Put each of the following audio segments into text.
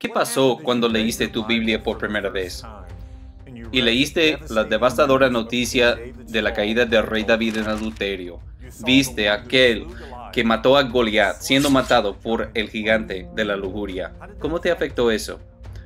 ¿Qué pasó cuando leíste tu Biblia por primera vez? Y leíste la devastadora noticia de la caída del rey David en adulterio. Viste aquel que mató a Goliat siendo matado por el gigante de la lujuria. ¿Cómo te afectó eso?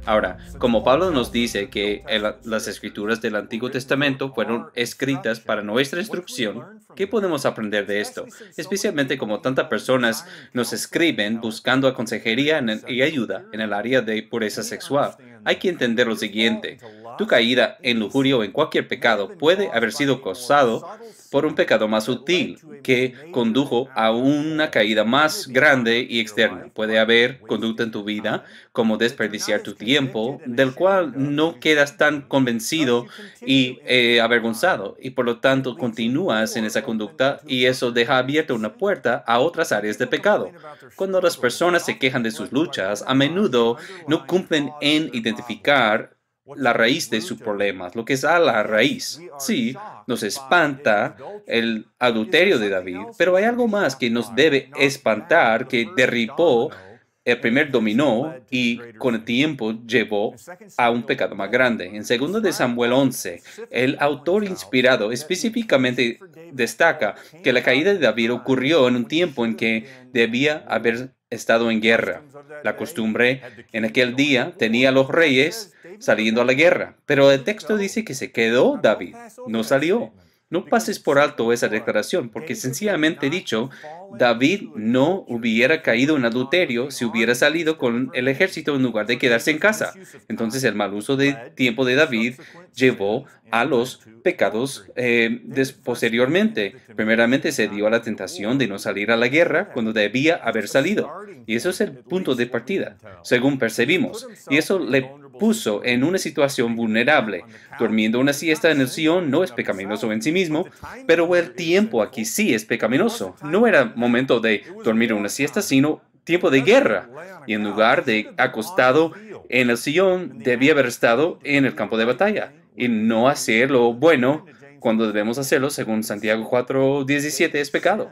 Ahora, como Pablo nos dice que las escrituras del Antiguo Testamento fueron escritas para nuestra instrucción, ¿qué podemos aprender de esto? Especialmente como tantas personas nos escriben buscando aconsejería y ayuda en el área de pureza sexual. Hay que entender lo siguiente. Tu caída en lujuria o en cualquier pecado puede haber sido causado por un pecado más sutil que condujo a una caída más grande y externa. Puede haber conducta en tu vida como desperdiciar tu tiempo, del cual no quedas tan convencido y eh, avergonzado, y por lo tanto continúas en esa conducta y eso deja abierta una puerta a otras áreas de pecado. Cuando las personas se quejan de sus luchas, a menudo no cumplen en identidad identificar la raíz de sus problemas, lo que es a la raíz. Sí, nos espanta el adulterio de David, pero hay algo más que nos debe espantar, que derribó el primer dominó y con el tiempo llevó a un pecado más grande. En segundo de Samuel 11, el autor inspirado específicamente destaca que la caída de David ocurrió en un tiempo en que debía haber estado en guerra. La costumbre en aquel día tenía a los reyes saliendo a la guerra, pero el texto dice que se quedó David, no salió. No pases por alto esa declaración, porque sencillamente dicho, David no hubiera caído en adulterio si hubiera salido con el ejército en lugar de quedarse en casa. Entonces el mal uso de tiempo de David llevó a los pecados eh, posteriormente. Primeramente se dio a la tentación de no salir a la guerra cuando debía haber salido. Y eso es el punto de partida, según percibimos. Y eso le puso en una situación vulnerable. Durmiendo una siesta en el sion no es pecaminoso en sí mismo, pero el tiempo aquí sí es pecaminoso. No era momento de dormir una siesta, sino tiempo de guerra. Y en lugar de acostado en el sillón, debía haber estado en el campo de batalla y no hacer lo bueno cuando debemos hacerlo, según Santiago 4:17, es pecado.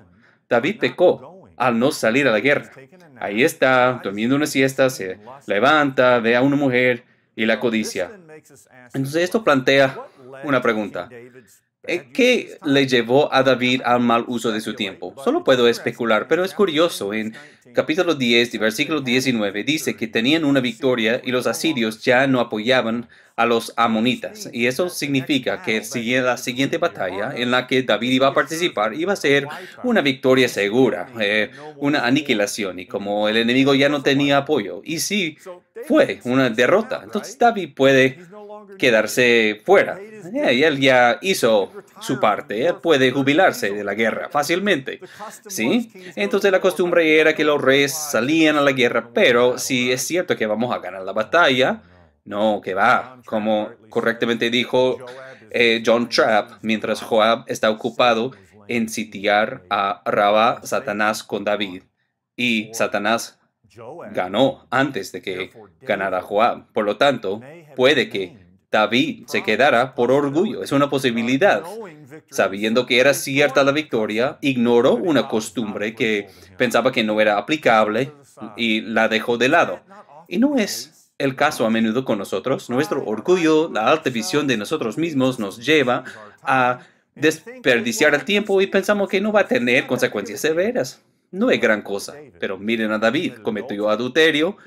David pecó al no salir a la guerra. Ahí está, durmiendo una siesta, se levanta, ve a una mujer y la codicia. Entonces esto plantea una pregunta. Eh, ¿Qué le llevó a David al mal uso de su tiempo? Solo puedo especular, pero es curioso. En capítulo 10, versículo 19, dice que tenían una victoria y los asirios ya no apoyaban a los amonitas. Y eso significa que la siguiente batalla en la que David iba a participar iba a ser una victoria segura, eh, una aniquilación, y como el enemigo ya no tenía apoyo. Y sí, fue una derrota. Entonces David puede quedarse fuera. Eh, y él ya hizo su parte. Él puede jubilarse de la guerra fácilmente. ¿Sí? Entonces la costumbre era que los reyes salían a la guerra, pero si es cierto que vamos a ganar la batalla, no, que va. Como correctamente dijo eh, John Trapp, mientras Joab está ocupado en sitiar a Rabá, Satanás con David. Y Satanás ganó antes de que ganara Joab. Por lo tanto, puede que David se quedara por orgullo. Es una posibilidad. Sabiendo que era cierta la victoria, ignoró una costumbre que pensaba que no era aplicable y la dejó de lado. Y no es el caso a menudo con nosotros. Nuestro orgullo, la alta visión de nosotros mismos nos lleva a desperdiciar el tiempo y pensamos que no va a tener consecuencias severas no es gran cosa, pero miren a David, cometió adulterio,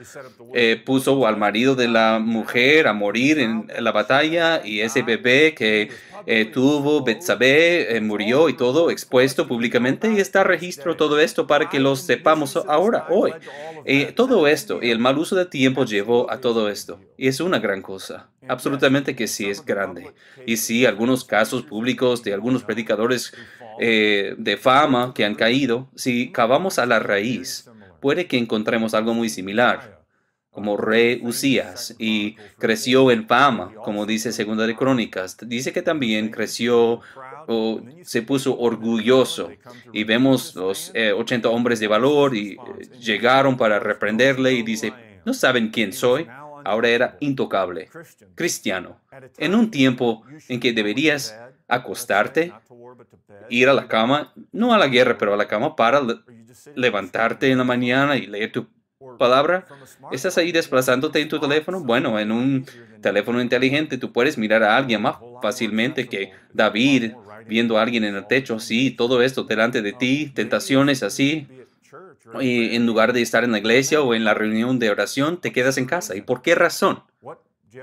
eh, puso al marido de la mujer a morir en la batalla y ese bebé que eh, tuvo Betsabe eh, murió y todo expuesto públicamente y está registro todo esto para que lo sepamos ahora, hoy. todo esto y el mal uso de tiempo llevó a todo esto y es una gran cosa, absolutamente que sí es grande. Y sí, algunos casos públicos de algunos predicadores eh, de fama que han caído, si cavamos a la raíz, puede que encontremos algo muy similar, como re Usías, y creció en fama, como dice Segunda de Crónicas. Dice que también creció o se puso orgulloso. Y vemos los 80 eh, hombres de valor y eh, llegaron para reprenderle y dice, no saben quién soy. Ahora era intocable, cristiano, en un tiempo en que deberías acostarte, ir a la cama, no a la guerra, pero a la cama para levantarte en la mañana y leer tu palabra. ¿Estás ahí desplazándote en tu teléfono? Bueno, en un teléfono inteligente tú puedes mirar a alguien más fácilmente que David viendo a alguien en el techo, sí, todo esto delante de ti, tentaciones así. Y en lugar de estar en la iglesia o en la reunión de oración, te quedas en casa. ¿Y por qué razón?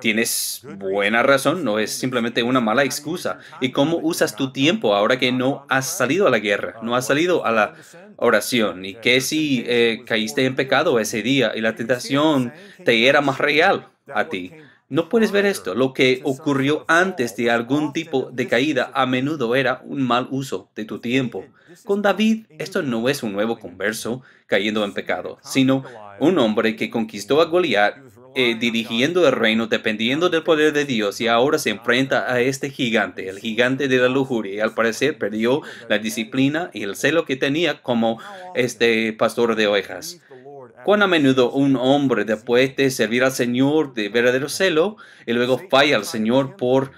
Tienes buena razón, no es simplemente una mala excusa. ¿Y cómo usas tu tiempo ahora que no has salido a la guerra, no has salido a la oración? ¿Y qué si eh, caíste en pecado ese día y la tentación te era más real a ti? No puedes ver esto. Lo que ocurrió antes de algún tipo de caída a menudo era un mal uso de tu tiempo. Con David, esto no es un nuevo converso cayendo en pecado, sino un hombre que conquistó a Goliat eh, dirigiendo el reino dependiendo del poder de Dios y ahora se enfrenta a este gigante, el gigante de la lujuria. Y al parecer perdió la disciplina y el celo que tenía como este pastor de ovejas. Cuán a menudo un hombre, después de servir al Señor de verdadero celo, y luego falla al Señor por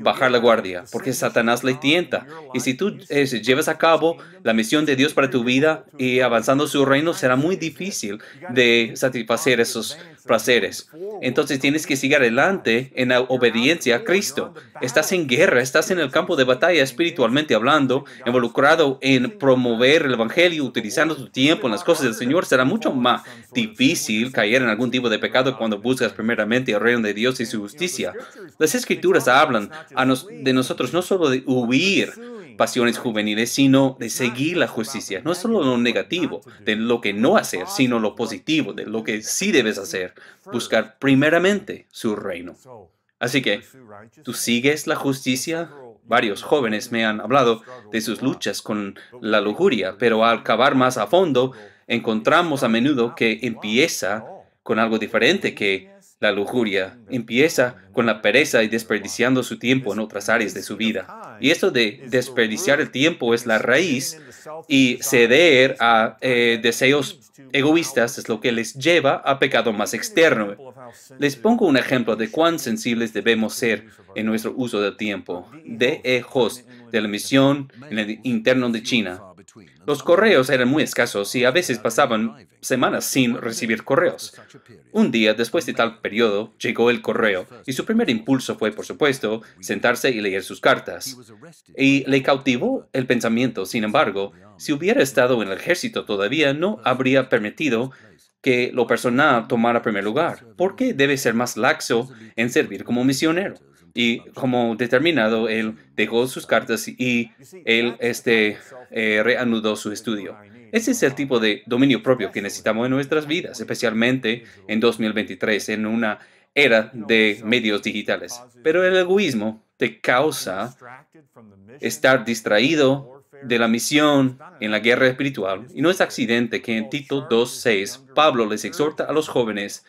bajar la guardia, porque Satanás le tienta. Y si tú eh, llevas a cabo la misión de Dios para tu vida y avanzando su reino, será muy difícil de satisfacer esos placeres. Entonces tienes que seguir adelante en la obediencia a Cristo. Estás en guerra, estás en el campo de batalla espiritualmente hablando, involucrado en promover el Evangelio, utilizando tu tiempo en las cosas del Señor. Será mucho más difícil caer en algún tipo de pecado cuando buscas primeramente el reino de Dios y su justicia. Las escrituras hablan de nosotros no solo de huir pasiones juveniles, sino de seguir la justicia. No solo lo negativo, de lo que no hacer, sino lo positivo, de lo que sí debes hacer. Buscar primeramente su reino. Así que, ¿tú sigues la justicia? Varios jóvenes me han hablado de sus luchas con la lujuria, pero al cavar más a fondo, encontramos a menudo que empieza con algo diferente que la lujuria, empieza con la pereza y desperdiciando su tiempo en otras áreas de su vida. Y esto de desperdiciar el tiempo es la raíz y ceder a eh, deseos egoístas es lo que les lleva a pecado más externo. Les pongo un ejemplo de cuán sensibles debemos ser en nuestro uso del tiempo. D.E. Host, de la misión en el interno de China, los correos eran muy escasos y a veces pasaban semanas sin recibir correos. Un día, después de tal periodo, llegó el correo y su primer impulso fue, por supuesto, sentarse y leer sus cartas. Y le cautivó el pensamiento, sin embargo, si hubiera estado en el ejército todavía, no habría permitido que lo personal tomara primer lugar. ¿Por qué debe ser más laxo en servir como misionero? Y como determinado, él dejó sus cartas y él este, eh, reanudó su estudio. Ese es el tipo de dominio propio que necesitamos en nuestras vidas, especialmente en 2023, en una era de medios digitales. Pero el egoísmo te causa estar distraído de la misión en la guerra espiritual. Y no es accidente que en Tito 2.6 Pablo les exhorta a los jóvenes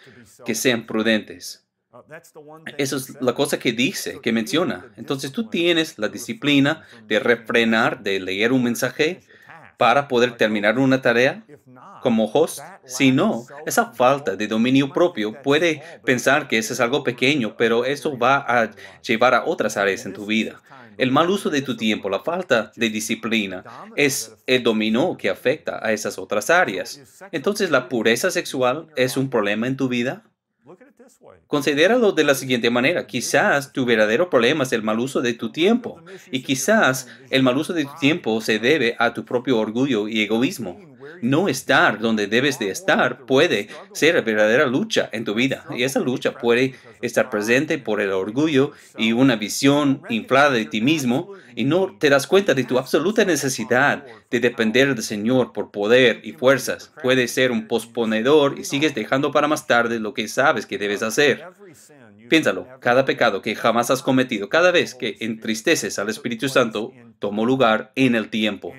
que sean prudentes esa es la cosa que dice, que menciona. Entonces tú tienes la disciplina de refrenar, de leer un mensaje para poder terminar una tarea como host. Si no, esa falta de dominio propio puede pensar que eso es algo pequeño, pero eso va a llevar a otras áreas en tu vida. El mal uso de tu tiempo, la falta de disciplina, es el dominó que afecta a esas otras áreas. Entonces, ¿la pureza sexual es un problema en tu vida? Considéralo de la siguiente manera. Quizás tu verdadero problema es el mal uso de tu tiempo. Y quizás el mal uso de tu tiempo se debe a tu propio orgullo y egoísmo no estar donde debes de estar puede ser la verdadera lucha en tu vida. Y esa lucha puede estar presente por el orgullo y una visión inflada de ti mismo. Y no te das cuenta de tu absoluta necesidad de depender del Señor por poder y fuerzas. puede ser un posponedor y sigues dejando para más tarde lo que sabes que debes hacer. Piénsalo, cada pecado que jamás has cometido, cada vez que entristeces al Espíritu Santo, tomó lugar en el tiempo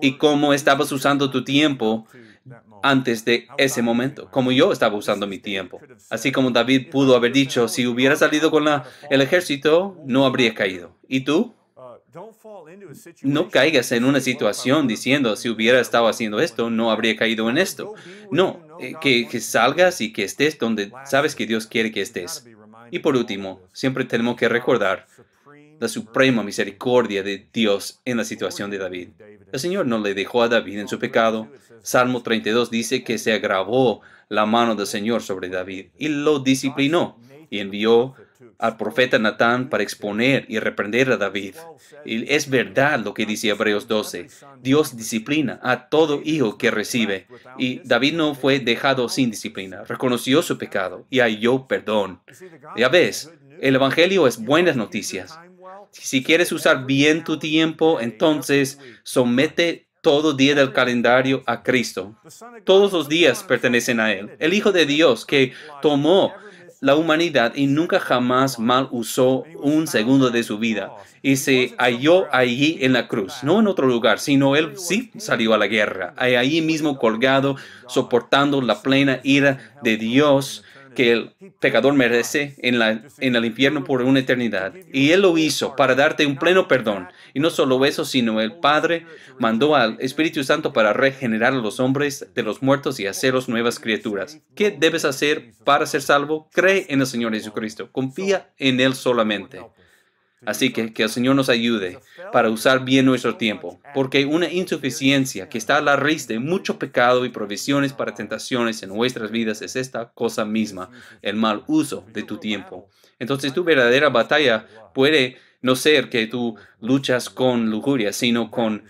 y cómo estabas usando tu tiempo antes de ese momento, como yo estaba usando mi tiempo. Así como David pudo haber dicho, si hubiera salido con el ejército, no habría caído. ¿Y tú? No caigas en una situación diciendo, si hubiera estado haciendo esto, no habría caído en esto. No, eh, que salgas y que estés donde sabes que Dios quiere que estés. Y por último, siempre tenemos que recordar la suprema misericordia de Dios en la situación de David. El Señor no le dejó a David en su pecado. Salmo 32 dice que se agravó la mano del Señor sobre David y lo disciplinó y envió al profeta Natán para exponer y reprender a David. Y es verdad lo que dice Hebreos 12. Dios disciplina a todo hijo que recibe. Y David no fue dejado sin disciplina. Reconoció su pecado y halló perdón. Ya ves, el Evangelio es buenas noticias. Si quieres usar bien tu tiempo, entonces somete todo día del calendario a Cristo. Todos los días pertenecen a Él. El Hijo de Dios que tomó la humanidad y nunca jamás mal usó un segundo de su vida. Y se halló allí en la cruz, no en otro lugar, sino él sí salió a la guerra, allí mismo colgado, soportando la plena ira de Dios que el pecador merece en, la, en el infierno por una eternidad. Y Él lo hizo para darte un pleno perdón. Y no solo eso, sino el Padre mandó al Espíritu Santo para regenerar a los hombres de los muertos y hacerlos nuevas criaturas. ¿Qué debes hacer para ser salvo? Cree en el Señor Jesucristo. Confía en Él solamente. Así que que el Señor nos ayude para usar bien nuestro tiempo, porque una insuficiencia que está a la raíz de mucho pecado y provisiones para tentaciones en nuestras vidas es esta cosa misma, el mal uso de tu tiempo. Entonces tu verdadera batalla puede no ser que tú luchas con lujuria, sino con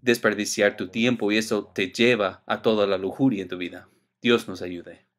desperdiciar tu tiempo y eso te lleva a toda la lujuria en tu vida. Dios nos ayude.